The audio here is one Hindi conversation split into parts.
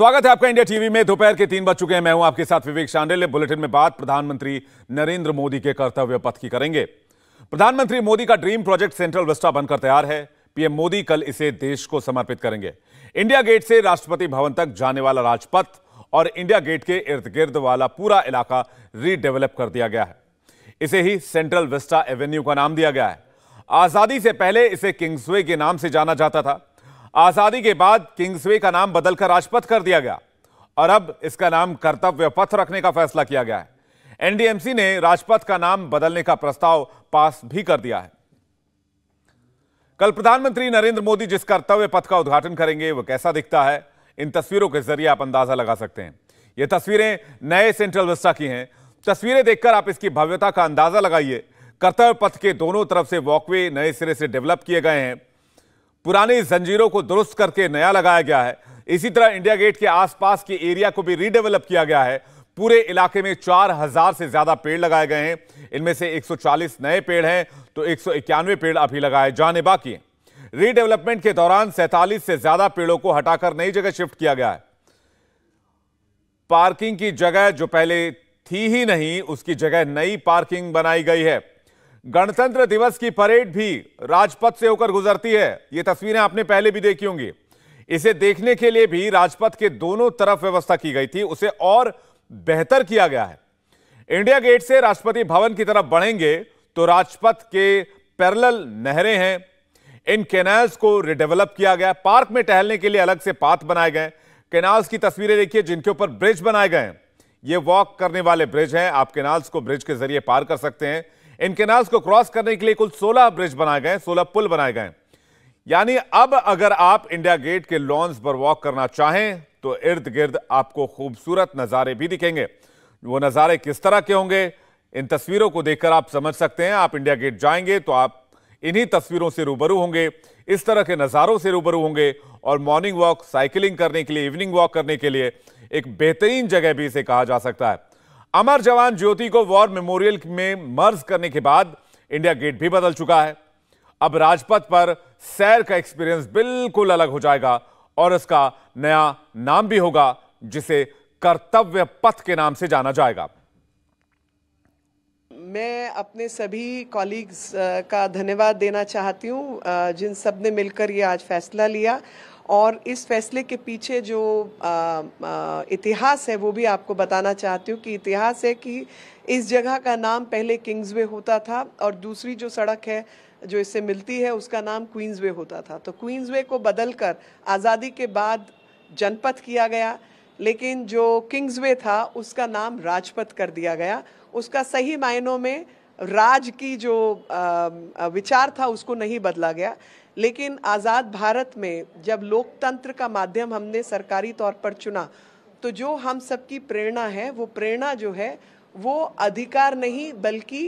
स्वागत है आपका इंडिया टीवी में दोपहर के तीन बज चुके हैं मैं हूं आपके साथ विवेक शांडिल बुलेटिन में बात प्रधानमंत्री नरेंद्र मोदी के कर्तव्य पथ की करेंगे प्रधानमंत्री मोदी का ड्रीम प्रोजेक्ट सेंट्रल विस्टा बनकर तैयार है पीएम मोदी कल इसे देश को समर्पित करेंगे इंडिया गेट से राष्ट्रपति भवन तक जाने वाला राजपथ और इंडिया गेट के इर्द गिर्द वाला पूरा इलाका रीडेवलप कर दिया गया है इसे ही सेंट्रल विस्टा एवेन्यू का नाम दिया गया है आजादी से पहले इसे किंग्सवे के नाम से जाना जाता था आजादी के बाद किंग्सवे का नाम बदलकर राजपथ कर दिया गया और अब इसका नाम कर्तव्य पथ रखने का फैसला किया गया है एनडीएमसी ने राजपथ का नाम बदलने का प्रस्ताव पास भी कर दिया है कल प्रधानमंत्री नरेंद्र मोदी जिस कर्तव्य पथ का उद्घाटन करेंगे वह कैसा दिखता है इन तस्वीरों के जरिए आप अंदाजा लगा सकते हैं यह तस्वीरें नए सेंट्रल विस्टा की हैं तस्वीरें देखकर आप इसकी भव्यता का अंदाजा लगाइए कर्तव्य पथ के दोनों तरफ से वॉकवे नए सिरे से डेवलप किए गए हैं पुरानी जंजीरों को दुरुस्त करके नया लगाया गया है इसी तरह इंडिया गेट के आसपास के एरिया को भी रीडेवलप किया गया है पूरे इलाके में 4000 से ज्यादा पेड़ लगाए गए हैं इनमें से 140 नए पेड़ हैं तो एक पेड़ अभी लगाए जाने बाकी हैं रीडेवलपमेंट के दौरान सैतालीस से ज्यादा पेड़ों को हटाकर नई जगह शिफ्ट किया गया है पार्किंग की जगह जो पहले थी ही नहीं उसकी जगह नई पार्किंग बनाई गई है गणतंत्र दिवस की परेड भी राजपथ से होकर गुजरती है ये तस्वीरें आपने पहले भी देखी होंगी इसे देखने के लिए भी राजपथ के दोनों तरफ व्यवस्था की गई थी उसे और बेहतर किया गया है इंडिया गेट से राष्ट्रपति भवन की तरफ बढ़ेंगे तो राजपथ के पैरल नहरें हैं इन कैनाल्स को रिडेवलप किया गया पार्क में टहलने के लिए अलग से पाथ बनाए गए कैनाल्स की तस्वीरें देखिए जिनके ऊपर ब्रिज बनाए गए हैं ये वॉक करने वाले ब्रिज हैं आप कैनाल्स को ब्रिज के जरिए पार कर सकते हैं इन केनाल्स को क्रॉस करने के लिए कुल 16 ब्रिज बनाए गए 16 पुल बनाए गए यानी अब अगर आप इंडिया गेट के लॉन्स पर वॉक करना चाहें तो इर्द गिर्द आपको खूबसूरत नज़ारे भी दिखेंगे वो नज़ारे किस तरह के होंगे इन तस्वीरों को देखकर आप समझ सकते हैं आप इंडिया गेट जाएंगे तो आप इन्हीं तस्वीरों से रूबरू होंगे इस तरह के नज़ारों से रूबरू होंगे और मॉर्निंग वॉक साइकिलिंग करने के लिए इवनिंग वॉक करने के लिए एक बेहतरीन जगह भी इसे कहा जा सकता है अमर जवान ज्योति को वॉर मेमोरियल में मर्ज करने के बाद इंडिया गेट भी बदल चुका है अब राजपथ पर सैर का एक्सपीरियंस बिल्कुल अलग हो जाएगा और इसका नया नाम भी होगा जिसे कर्तव्य पथ के नाम से जाना जाएगा मैं अपने सभी कॉलीग्स का धन्यवाद देना चाहती हूँ जिन सब ने मिलकर ये आज फैसला लिया और इस फैसले के पीछे जो इतिहास है वो भी आपको बताना चाहती हूँ कि इतिहास है कि इस जगह का नाम पहले किंग्सवे होता था और दूसरी जो सड़क है जो इससे मिलती है उसका नाम क्वींसवे होता था तो क्वींसवे को बदलकर आज़ादी के बाद जनपथ किया गया लेकिन जो किंग्सवे था उसका नाम राजपथ कर दिया गया उसका सही मायनों में राज की जो विचार था उसको नहीं बदला गया लेकिन आज़ाद भारत में जब लोकतंत्र का माध्यम हमने सरकारी तौर पर चुना तो जो हम सबकी प्रेरणा है वो प्रेरणा जो है वो अधिकार नहीं बल्कि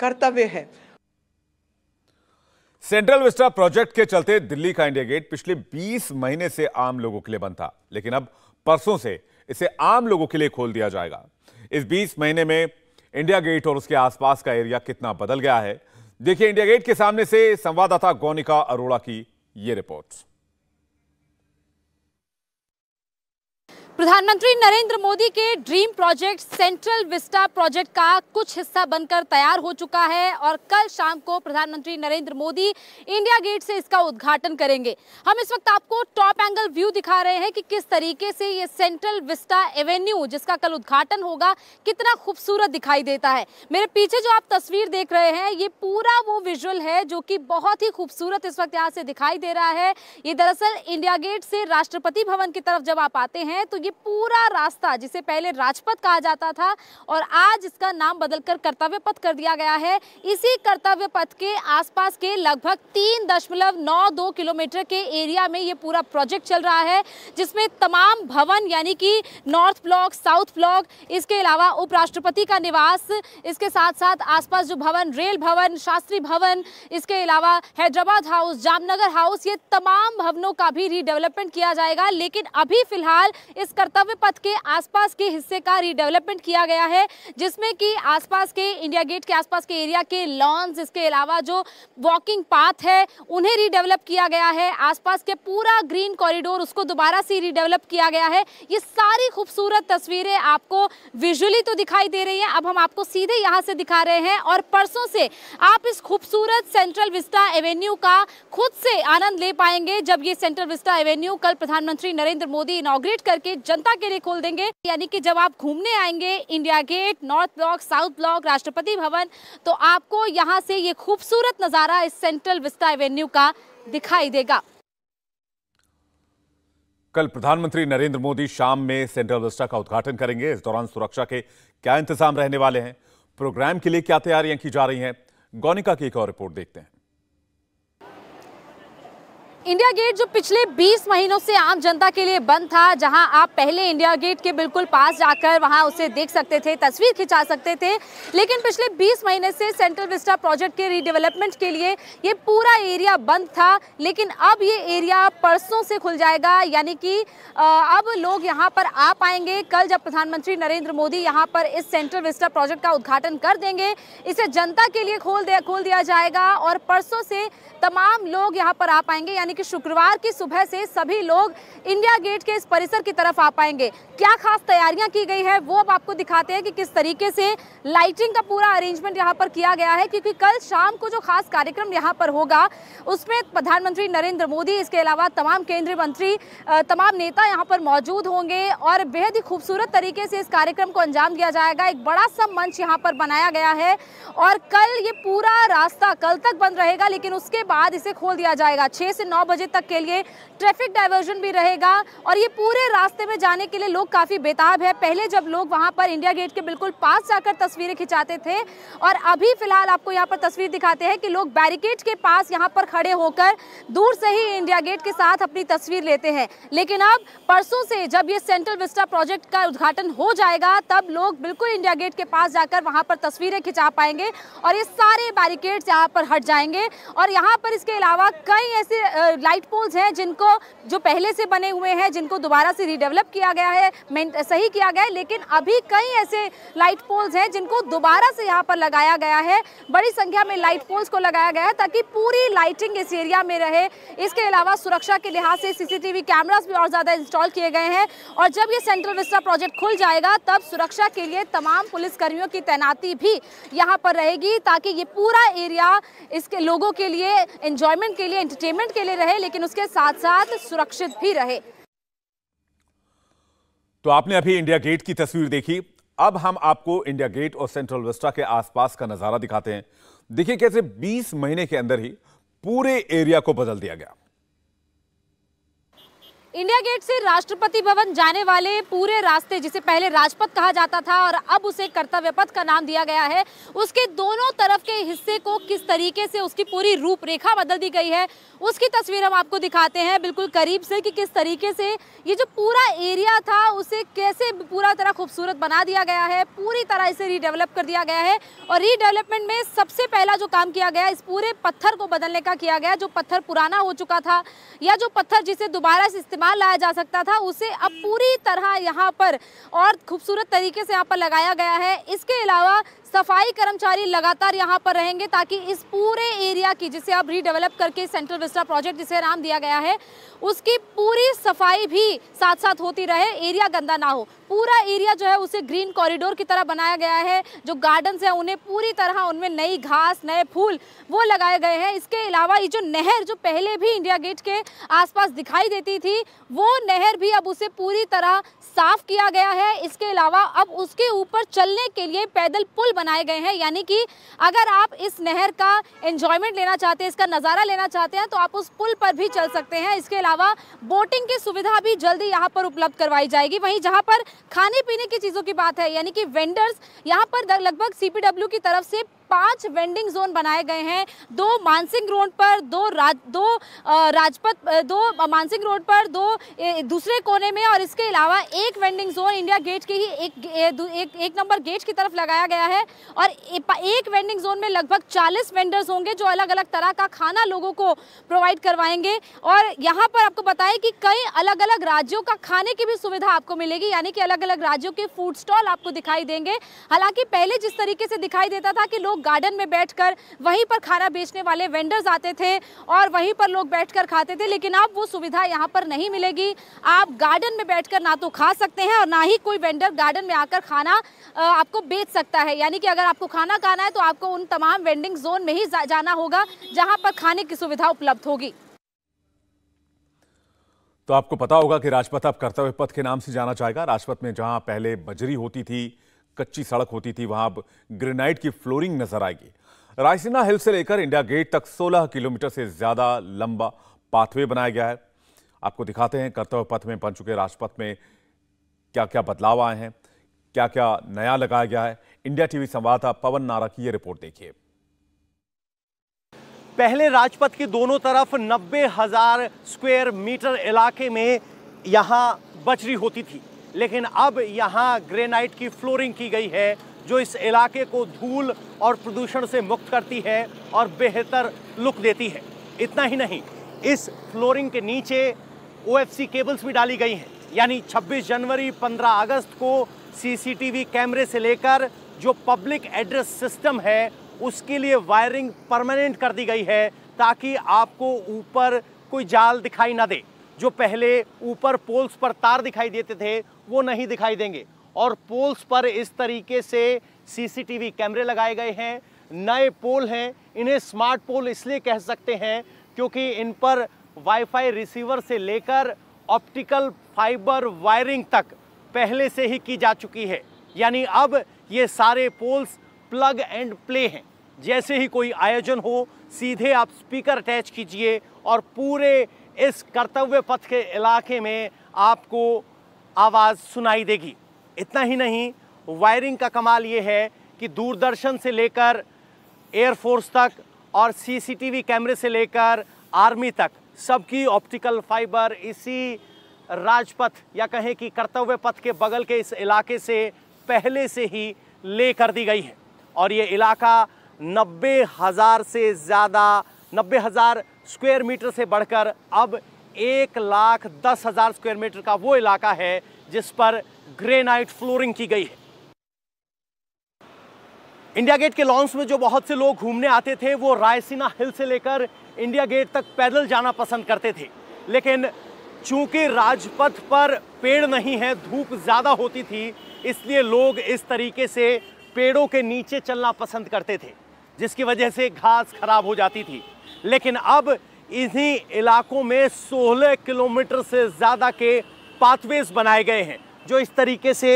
कर्तव्य है सेंट्रल विस्टा प्रोजेक्ट के चलते दिल्ली का इंडिया गेट पिछले 20 महीने से आम लोगों के लिए बंद था लेकिन अब परसों से इसे आम लोगों के लिए खोल दिया जाएगा इस 20 महीने में इंडिया गेट और उसके आसपास का एरिया कितना बदल गया है देखिए इंडिया गेट के सामने से संवाददाता गौनिका अरोड़ा की ये रिपोर्ट प्रधानमंत्री नरेंद्र मोदी के dream project Central Vista project का कुछ हिस्सा बनकर तैयार हो चुका है और कल शाम को प्रधानमंत्री नरेंद्र मोदी इंडिया गेट से इसका उद्घाटन करेंगे हम इस वक्त आपको टॉप एंगल व्यू दिखा रहे हैं कि किस तरीके से ये सेंट्रल विस्टा एवेन्यू जिसका कल उद्घाटन होगा कितना खूबसूरत दिखाई देता है मेरे पीछे जो आप तस्वीर देख रहे हैं ये पूरा वो विजुअल है जो कि बहुत ही खूबसूरत इस वक्त यहाँ से दिखाई दे रहा है ये दरअसल इंडिया गेट से राष्ट्रपति भवन की तरफ जब आप आते हैं तो ये पूरा रास्ता जिसे पहले राजपथ कहा जाता था और आज इसका नाम बदलकर कर्तव्य पथ कर दिया गया है इसी कर्तव्य पथ के आसपास के लगभग तीन दशमलव नौ दो किलोमीटर के एरिया में ये पूरा प्रोजेक्ट चल रहा है जिसमें तमाम भवन यानी कि नॉर्थ ब्लॉक साउथ ब्लॉक इसके अलावा उपराष्ट्रपति का निवास इसके साथ साथ आसपास जो भवन रेल भवन शास्त्री भवन इसके अलावा हैदराबाद हाउस जामनगर हाउस ये तमाम भवनों का भी रीडेवलपमेंट किया जाएगा लेकिन अभी फिलहाल इस कर्तव्य पथ के आसपास के हिस्से का रीडेवलपमेंट किया गया है जिसमें कि आसपास के इंडिया गेट के आसपास के एरिया के लॉन्स इसके अलावा जो वॉकिंग पाथ है उन्हें रीडेवलप किया गया है आसपास के पूरा ग्रीन कॉरिडोर उसको दोबारा से रीडेवलप किया गया है ये सारी खूबसूरत तस्वीरें आपको विजुअली तो दिखाई दे रही है अब हम आपको सीधे यहाँ से दिखा रहे हैं और परसों से आप इस खूबसूरत सेंट्रल विस्टा एवेन्यू का खुद से आनंद ले पाएंगे जब ये सेंट्रल विस्टा एवेन्यू कल प्रधानमंत्री नरेंद्र मोदी इनाग्रेट करके जनता के लिए खोल देंगे यानी कि जब आप घूमने आएंगे India Gate North Block South Block Rashtrapati Bhavan तो आपको यहाँ से ये खूबसूरत नज़ारा इस सेंट्रल विस्टा एवेन्यू का दिखाई देगा कल प्रधानमंत्री नरेंद्र मोदी शाम में सेंट्रल विस्टा का उद्घाटन करेंगे इस दौरान सुरक्षा के क्या इंतजाम रहने वाले हैं प्रोग्राम के लिए क्या तैयारियां की जा रही हैं गौनिका की एक और रिपोर्ट देखते हैं इंडिया गेट जो पिछले 20 महीनों से आम जनता के लिए बंद था जहां आप पहले इंडिया गेट के बिल्कुल पास जाकर वहां उसे देख सकते थे तस्वीर खिंचा सकते थे लेकिन पिछले 20 महीने से सेंट्रल विस्टा प्रोजेक्ट के रीडेवलपमेंट के लिए ये पूरा एरिया बंद था लेकिन अब ये एरिया परसों से खुल जाएगा यानी कि अब लोग यहाँ पर आ पाएंगे कल जब प्रधानमंत्री नरेंद्र मोदी यहाँ पर इस सेंट्रल विस्टा प्रोजेक्ट का उद्घाटन कर देंगे इसे जनता के लिए खोल दिया खोल दिया जाएगा और परसों से तमाम लोग यहाँ पर आ पाएंगे यानी यानी कि शुक्रवार की सुबह से सभी लोग इंडिया गेट के इस परिसर की तरफ आ पाएंगे क्या खास तैयारियां की गई है वो अब आपको दिखाते हैं कि किस तरीके से लाइटिंग का पूरा अरेंजमेंट यहां पर किया गया है क्योंकि कल शाम को जो खास कार्यक्रम यहाँ पर होगा उसमें प्रधानमंत्री नरेंद्र मोदी इसके अलावा तमाम केंद्रीय मंत्री तमाम नेता यहाँ पर मौजूद होंगे और बेहद ही खूबसूरत तरीके से इस कार्यक्रम को अंजाम दिया जाएगा एक बड़ा सा मंच यहाँ पर बनाया गया है और कल ये पूरा रास्ता कल तक बंद रहेगा लेकिन उसके बाद इसे खोल दिया जाएगा छह से नौ नौ बजे तक के लिए ट्रैफिक डाइवर्जन भी रहेगा और ये पूरे रास्ते में जाने के लिए लोग काफ़ी बेताब है पहले जब लोग वहाँ पर इंडिया गेट के बिल्कुल पास जाकर तस्वीरें खिंचाते थे और अभी फिलहाल आपको यहाँ पर तस्वीर दिखाते हैं कि लोग बैरिकेड के पास यहाँ पर खड़े होकर दूर से ही इंडिया गेट के साथ अपनी तस्वीर लेते हैं लेकिन अब परसों से जब ये सेंट्रल विस्टा प्रोजेक्ट का उद्घाटन हो जाएगा तब लोग बिल्कुल इंडिया गेट के पास जाकर वहाँ पर तस्वीरें खिंचा पाएंगे और ये सारे बैरिकेड्स यहाँ पर हट जाएंगे और यहाँ पर इसके अलावा कई ऐसे लाइट पोल्स हैं जिनको जो पहले से बने हुए हैं जिनको दोबारा से रिडेवलप किया गया है सही किया गया है लेकिन अभी कई ऐसे लाइट पोल्स हैं जिनको दोबारा से यहाँ पर लगाया गया है बड़ी संख्या में लाइट पोल्स को लगाया गया है ताकि पूरी लाइटिंग इस एरिया में रहे इसके अलावा सुरक्षा के लिहाज से सीसीटीवी कैमराज भी और ज़्यादा इंस्टॉल किए गए हैं और जब ये सेंट्रल विस्टा प्रोजेक्ट खुल जाएगा तब सुरक्षा के लिए तमाम पुलिसकर्मियों की तैनाती भी यहाँ पर रहेगी ताकि ये पूरा एरिया इसके लोगों के लिए एंजॉयमेंट के लिए एंटरटेनमेंट के लिए रहे लेकिन उसके साथ साथ सुरक्षित भी रहे तो आपने अभी इंडिया गेट की तस्वीर देखी अब हम आपको इंडिया गेट और सेंट्रल वेस्टा के आसपास का नजारा दिखाते हैं देखिए कैसे 20 महीने के अंदर ही पूरे एरिया को बदल दिया गया इंडिया गेट से राष्ट्रपति भवन जाने वाले पूरे रास्ते जिसे पहले राजपथ कहा जाता था और अब उसे कर्तव्य पथ का नाम दिया गया है उसके दोनों तरफ के हिस्से को किस तरीके से उसकी पूरी रूपरेखा बदल दी गई है उसकी तस्वीर हम आपको दिखाते हैं बिल्कुल करीब से कि किस तरीके से ये जो पूरा एरिया था उसे कैसे पूरा तरह खूबसूरत बना दिया गया है पूरी तरह इसे रीडेवलप कर दिया गया है और रीडेवलपमेंट में सबसे पहला जो काम किया गया इस पूरे पत्थर को बदलने का किया गया जो पत्थर पुराना हो चुका था या जो पत्थर जिसे दोबारा से इस्तेमाल इस्तेमाल लाया जा सकता था उसे अब पूरी तरह यहाँ पर और खूबसूरत तरीके से यहाँ पर लगाया गया है इसके अलावा सफाई कर्मचारी लगातार यहाँ पर रहेंगे ताकि इस पूरे एरिया की जिसे अब रीडेवलप करके सेंट्रल विस्टा प्रोजेक्ट जिसे नाम दिया गया है उसकी पूरी सफाई भी साथ साथ होती रहे एरिया गंदा ना हो पूरा एरिया जो है उसे ग्रीन कॉरिडोर की तरह बनाया गया है जो गार्डन्स हैं उन्हें पूरी तरह उनमें नई घास नए फूल वो लगाए गए हैं इसके अलावा ये जो नहर जो पहले भी इंडिया गेट के आसपास दिखाई देती थी वो नहर भी अब उसे पूरी तरह साफ किया गया है इसके अलावा अब उसके ऊपर चलने के लिए पैदल पुल बनाए गए हैं यानी कि अगर आप इस नहर का एंजॉयमेंट लेना चाहते हैं इसका नज़ारा लेना चाहते हैं तो आप उस पुल पर भी चल सकते हैं इसके अलावा बोटिंग की सुविधा भी जल्दी यहाँ पर उपलब्ध करवाई जाएगी वहीं जहाँ पर खाने पीने की चीज़ों की बात है यानी कि वेंडर्स यहाँ पर लगभग सी की तरफ से पांच वेंडिंग जोन बनाए गए हैं दो मानसिंह रोड पर दो राज दो राजपथ दो मानसिंह रोड पर दो दूसरे कोने में और इसके अलावा एक वेंडिंग जोन इंडिया गेट के ही एक एक, एक नंबर गेट की तरफ लगाया गया है और एक वेंडिंग जोन में लगभग 40 वेंडर्स होंगे जो अलग अलग तरह का खाना लोगों को प्रोवाइड करवाएंगे और यहाँ पर आपको बताएं कि कई अलग अलग राज्यों का खाने की भी सुविधा आपको मिलेगी यानी कि अलग अलग राज्यों के फूड स्टॉल आपको दिखाई देंगे हालांकि पहले जिस तरीके से दिखाई देता था कि लोग लोग गार्डन में बैठकर वहीं पर खाना बेचने वाले वेंडर्स आते थे और वहीं पर लोग बैठकर खाते थे लेकिन अब वो सुविधा यहाँ पर नहीं मिलेगी आप गार्डन में बैठकर ना तो खा सकते हैं और ना ही कोई वेंडर गार्डन में आकर खाना आपको बेच सकता है यानी कि अगर आपको खाना खाना है तो आपको उन तमाम वेंडिंग जोन में ही जाना होगा जहाँ पर खाने की सुविधा उपलब्ध होगी तो आपको पता होगा कि राजपथ अब कर्तव्य पथ के नाम से जाना जाएगा राजपथ में जहां पहले बजरी होती थी कच्ची सड़क होती थी वहां अब ग्रेनाइट की फ्लोरिंग नजर आएगी रायसीना हिल से लेकर इंडिया गेट तक 16 किलोमीटर से ज्यादा लंबा पाथवे बनाया गया है आपको दिखाते हैं कर्तव्य पथ में बन चुके राजपथ में क्या क्या बदलाव आए हैं क्या क्या नया लगाया गया है इंडिया टीवी संवाददाता पवन नारा की ये रिपोर्ट देखिए पहले राजपथ के दोनों तरफ नब्बे हजार स्क्वेयर मीटर इलाके में यहाँ बजरी होती थी लेकिन अब यहाँ ग्रेनाइट की फ्लोरिंग की गई है जो इस इलाके को धूल और प्रदूषण से मुक्त करती है और बेहतर लुक देती है इतना ही नहीं इस फ्लोरिंग के नीचे ओ केबल्स भी डाली गई हैं यानी 26 जनवरी 15 अगस्त को सीसीटीवी कैमरे से लेकर जो पब्लिक एड्रेस सिस्टम है उसके लिए वायरिंग परमानेंट कर दी गई है ताकि आपको ऊपर कोई जाल दिखाई ना दे जो पहले ऊपर पोल्स पर तार दिखाई देते थे वो नहीं दिखाई देंगे और पोल्स पर इस तरीके से सीसीटीवी कैमरे लगाए गए हैं नए पोल हैं इन्हें स्मार्ट पोल इसलिए कह सकते हैं क्योंकि इन पर वाईफाई रिसीवर से लेकर ऑप्टिकल फाइबर वायरिंग तक पहले से ही की जा चुकी है यानी अब ये सारे पोल्स प्लग एंड प्ले हैं जैसे ही कोई आयोजन हो सीधे आप स्पीकर अटैच कीजिए और पूरे इस कर्तव्य पथ के इलाके में आपको आवाज़ सुनाई देगी इतना ही नहीं वायरिंग का कमाल ये है कि दूरदर्शन से लेकर एयरफोर्स तक और सीसीटीवी कैमरे से लेकर आर्मी तक सबकी ऑप्टिकल फाइबर इसी राजपथ या कहें कि कर्तव्य पथ के बगल के इस इलाके से पहले से ही ले कर दी गई है और ये इलाका नब्बे हज़ार से ज़्यादा नब्बे हज़ार स्क्वायर मीटर से बढ़कर अब एक लाख दस हज़ार स्क्वायर मीटर का वो इलाका है जिस पर ग्रेनाइट फ्लोरिंग की गई है इंडिया गेट के लॉन्स में जो बहुत से लोग घूमने आते थे वो रायसीना हिल से लेकर इंडिया गेट तक पैदल जाना पसंद करते थे लेकिन चूंकि राजपथ पर पेड़ नहीं है धूप ज़्यादा होती थी इसलिए लोग इस तरीके से पेड़ों के नीचे चलना पसंद करते थे जिसकी वजह से घास खराब हो जाती थी लेकिन अब इन्हीं इलाकों में 16 किलोमीटर से ज़्यादा के पाथवेज बनाए गए हैं जो इस तरीके से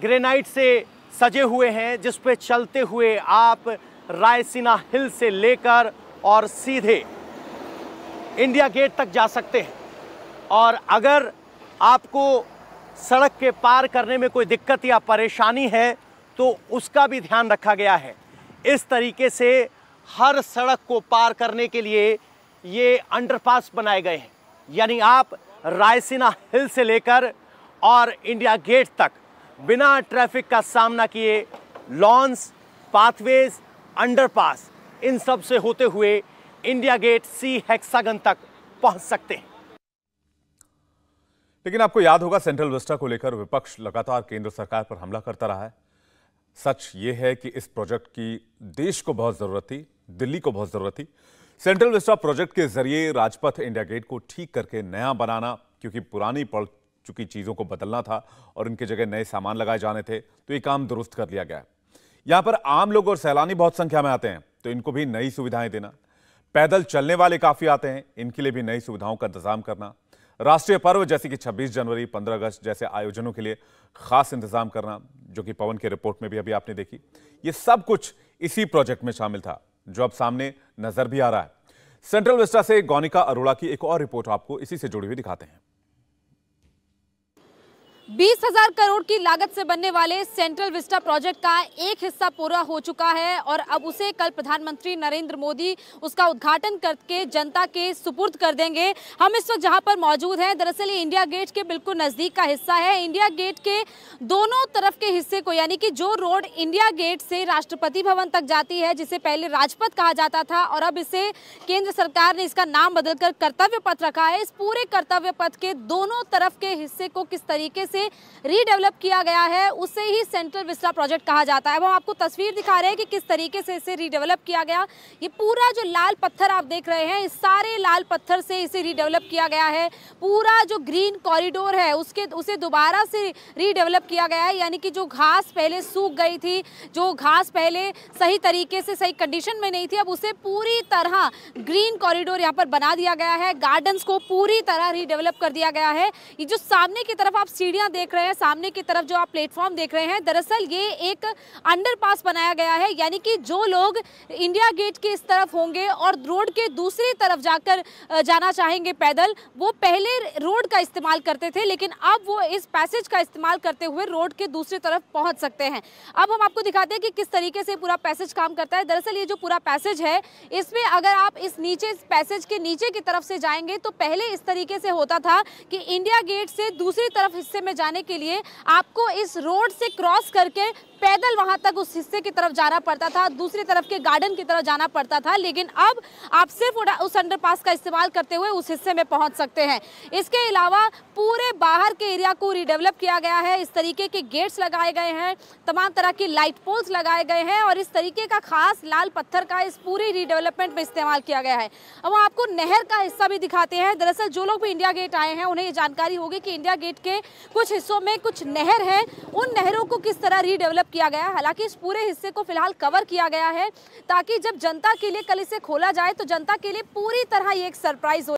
ग्रेनाइट से सजे हुए हैं जिस पे चलते हुए आप रायसीना हिल से लेकर और सीधे इंडिया गेट तक जा सकते हैं और अगर आपको सड़क के पार करने में कोई दिक्कत या परेशानी है तो उसका भी ध्यान रखा गया है इस तरीके से हर सड़क को पार करने के लिए ये अंडरपास बनाए गए हैं यानी आप रायसीना हिल से लेकर और इंडिया गेट तक बिना ट्रैफिक का सामना किए लॉन्स पाथवेज अंडरपास इन सब से होते हुए इंडिया गेट सी हेक्सागन तक पहुंच सकते हैं लेकिन आपको याद होगा सेंट्रल विस्टा को लेकर विपक्ष लगातार केंद्र सरकार पर हमला करता रहा है सच ये है कि इस प्रोजेक्ट की देश को बहुत ज़रूरत थी दिल्ली को बहुत ज़रूरत थी सेंट्रल विस्टा प्रोजेक्ट के जरिए राजपथ इंडिया गेट को ठीक करके नया बनाना क्योंकि पुरानी पड़ चुकी चीज़ों को बदलना था और इनके जगह नए सामान लगाए जाने थे तो ये काम दुरुस्त कर लिया गया है यहाँ पर आम लोग और सैलानी बहुत संख्या में आते हैं तो इनको भी नई सुविधाएं देना पैदल चलने वाले काफ़ी आते हैं इनके लिए भी नई सुविधाओं का इंतजाम करना राष्ट्रीय पर्व जैसे कि 26 जनवरी 15 अगस्त जैसे आयोजनों के लिए खास इंतजाम करना जो कि पवन के रिपोर्ट में भी अभी आपने देखी ये सब कुछ इसी प्रोजेक्ट में शामिल था जो अब सामने नजर भी आ रहा है सेंट्रल विस्टा से गौनिका अरोड़ा की एक और रिपोर्ट आपको इसी से जुड़ी हुई दिखाते हैं बीस हजार करोड़ की लागत से बनने वाले सेंट्रल विस्टा प्रोजेक्ट का एक हिस्सा पूरा हो चुका है और अब उसे कल प्रधानमंत्री नरेंद्र मोदी उसका उद्घाटन करके जनता के सुपुर्द कर देंगे हम इस वक्त जहां पर मौजूद हैं दरअसल ये इंडिया गेट के बिल्कुल नज़दीक का हिस्सा है इंडिया गेट के दोनों तरफ के हिस्से को यानी कि जो रोड इंडिया गेट से राष्ट्रपति भवन तक जाती है जिसे पहले राजपथ कहा जाता था और अब इसे केंद्र सरकार ने इसका नाम बदलकर कर्तव्य पथ रखा है इस पूरे कर्तव्य पथ के दोनों तरफ के हिस्से को किस तरीके से रीडेवलप किया गया है उसे ही सेंट्रल विस्ला प्रोजेक्ट कहा जाता है अब हम आपको तस्वीर दिखा रहे हैं कि किस तरीके से इसे रीडेवलप किया गया ये पूरा जो लाल पत्थर आप देख रहे हैं इस सारे लाल पत्थर से इसे रीडेवलप किया गया है पूरा जो ग्रीन कॉरिडोर है उसके उसे दोबारा से रीडेवलप किया गया है यानी कि जो घास पहले सूख गई थी जो घास पहले सही तरीके से सही कंडीशन में नहीं थी अब उसे पूरी तरह ग्रीन कॉरिडोर यहाँ पर बना दिया गया है गार्डन्स को पूरी तरह रीडेवलप कर दिया गया है ये जो सामने की तरफ आप सीढ़ियाँ यहाँ देख रहे हैं सामने की तरफ जो आप प्लेटफॉर्म देख रहे हैं दरअसल ये एक अंडरपास बनाया गया है यानी कि जो लोग इंडिया गेट के इस तरफ होंगे और रोड के दूसरी तरफ जाकर जाना चाहेंगे पैदल वो पहले रोड का इस्तेमाल करते थे लेकिन अब वो इस पैसेज का इस्तेमाल करते हुए रोड के दूसरी तरफ पहुँच सकते हैं अब हम आपको दिखाते हैं कि किस तरीके से पूरा पैसेज काम करता है दरअसल ये जो पूरा पैसेज है इसमें अगर आप इस नीचे पैसेज के नीचे की तरफ से जाएंगे तो पहले इस तरीके से होता था कि इंडिया गेट से दूसरी तरफ हिस्से में में जाने के लिए आपको इस रोड से क्रॉस करके पैदल वहां तक उस हिस्से की तरफ जाना पड़ता था दूसरी तरफ के गार्डन की तरफ जाना पड़ता था लेकिन अब आप सिर्फ उस अंडरपास का इस्तेमाल करते हुए उस हिस्से में पहुंच सकते हैं इसके अलावा पूरे बाहर के एरिया को रिडेवलप किया गया है इस तरीके के गेट्स लगाए गए हैं तमाम तरह के लाइट पोल्स लगाए गए हैं और इस तरीके का खास लाल पत्थर का इस पूरे रिडेवलपमेंट में इस्तेमाल किया गया है अब आपको नहर का हिस्सा भी दिखाते हैं दरअसल जो लोग भी इंडिया गेट आए हैं उन्हें ये जानकारी होगी कि इंडिया गेट के कुछ हिस्सों में कुछ नहर है उन नहरों को किस तरह रिडेवलप किया गया है हालांकि इस पूरे हिस्से को फिलहाल कवर किया गया है ताकि जब जनता के लिए कल इसे खोला जाए तो जनता के लिए पूरी तरह ये एक सरप्राइज हो